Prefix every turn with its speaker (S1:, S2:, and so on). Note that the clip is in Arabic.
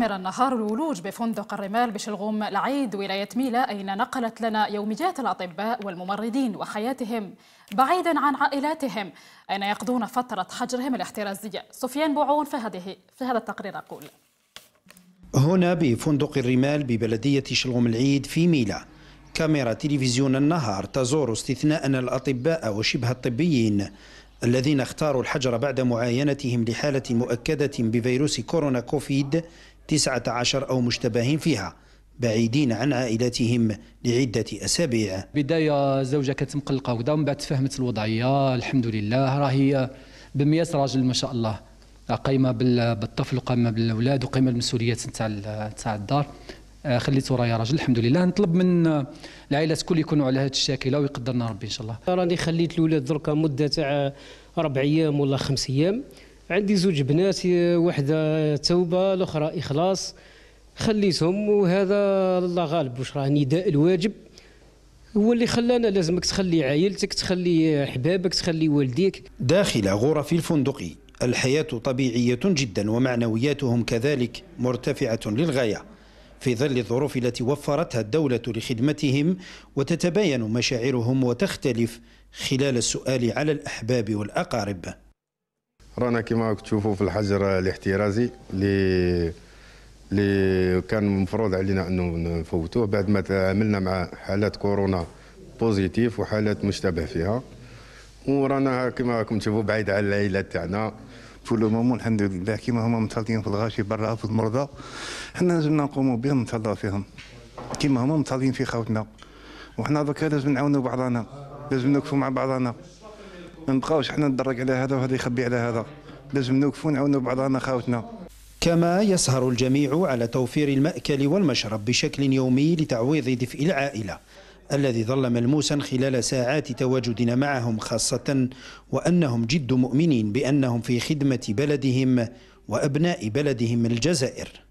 S1: استثمر النهار الولوج بفندق الرمال بشلغوم العيد ولاية ميلا أين نقلت لنا يوميات الأطباء والممرضين وحياتهم بعيدا عن عائلاتهم أين يقضون فترة حجرهم الاحترازية سفيان بوعون في, هذه في هذا التقرير أقول
S2: هنا بفندق الرمال ببلدية شلغوم العيد في ميلا كاميرا تلفزيون النهار تزور استثناء الأطباء وشبه الطبيين الذين اختاروا الحجر بعد معاينتهم لحالة مؤكدة بفيروس كورونا كوفيد تسعة عشر أو مشتبهين فيها بعيدين عن عائلتهم لعدة أسابيع
S3: بداية الزوجة كانت مقلقة وكذا ومن بعد تفهمت الوضعية الحمد لله راهي بمياس راجل ما شاء الله قايمة بالطفل وقايمة بالأولاد وقايمة بالمسؤوليات نتاع نتاع الدار آه، خليت ورايا راجل الحمد لله نطلب من العائلات الكل يكونوا على هذه الشاكله ويقدرنا ربي ان شاء الله راني خليت الاولاد دركا مده تاع أربع
S4: ايام ولا خمس ايام عندي زوج بنات واحدة توبة الأخرى إخلاص خليتهم وهذا الله غالب واش راه نداء الواجب هو اللي خلانا لازمك تخلي عائلتك تخلي أحبابك تخلي والديك
S2: داخل غرف الفندق الحياة طبيعية جدا ومعنوياتهم كذلك مرتفعة للغاية في ظل الظروف التي وفرتها الدولة لخدمتهم وتتباين مشاعرهم وتختلف خلال السؤال على الأحباب والأقارب
S5: رانا كما تشوفوا في الحجر الاحترازي اللي اللي كان مفروض علينا انه نفوتوه بعد ما تعاملنا مع حالات كورونا بوزيتيف وحالات مشتبه فيها ورانا كما راكم تشوفوا بعيد على العائله تاعنا في لو مومون الحمد لله كيما هما متهلطين في الغاشي برا في المرضى
S6: حنا لازمنا نقوموا بهم نتهلاو فيهم كيما هما متهلطين في خوتنا وحنا دوكا لازم نعاونوا بعضنا لازم نوقفوا مع بعضنا ما نبقاوش حنا ندرك على هذا
S2: وهذا يخبي على هذا لازم نوقفوا نعاونوا بعضنا خاوتنا كما يسهر الجميع على توفير المأكل والمشرب بشكل يومي لتعويض دفء العائلة الذي ظل ملموسا خلال ساعات تواجدنا معهم خاصة وأنهم جد مؤمنين بأنهم في خدمة بلدهم وأبناء بلدهم الجزائر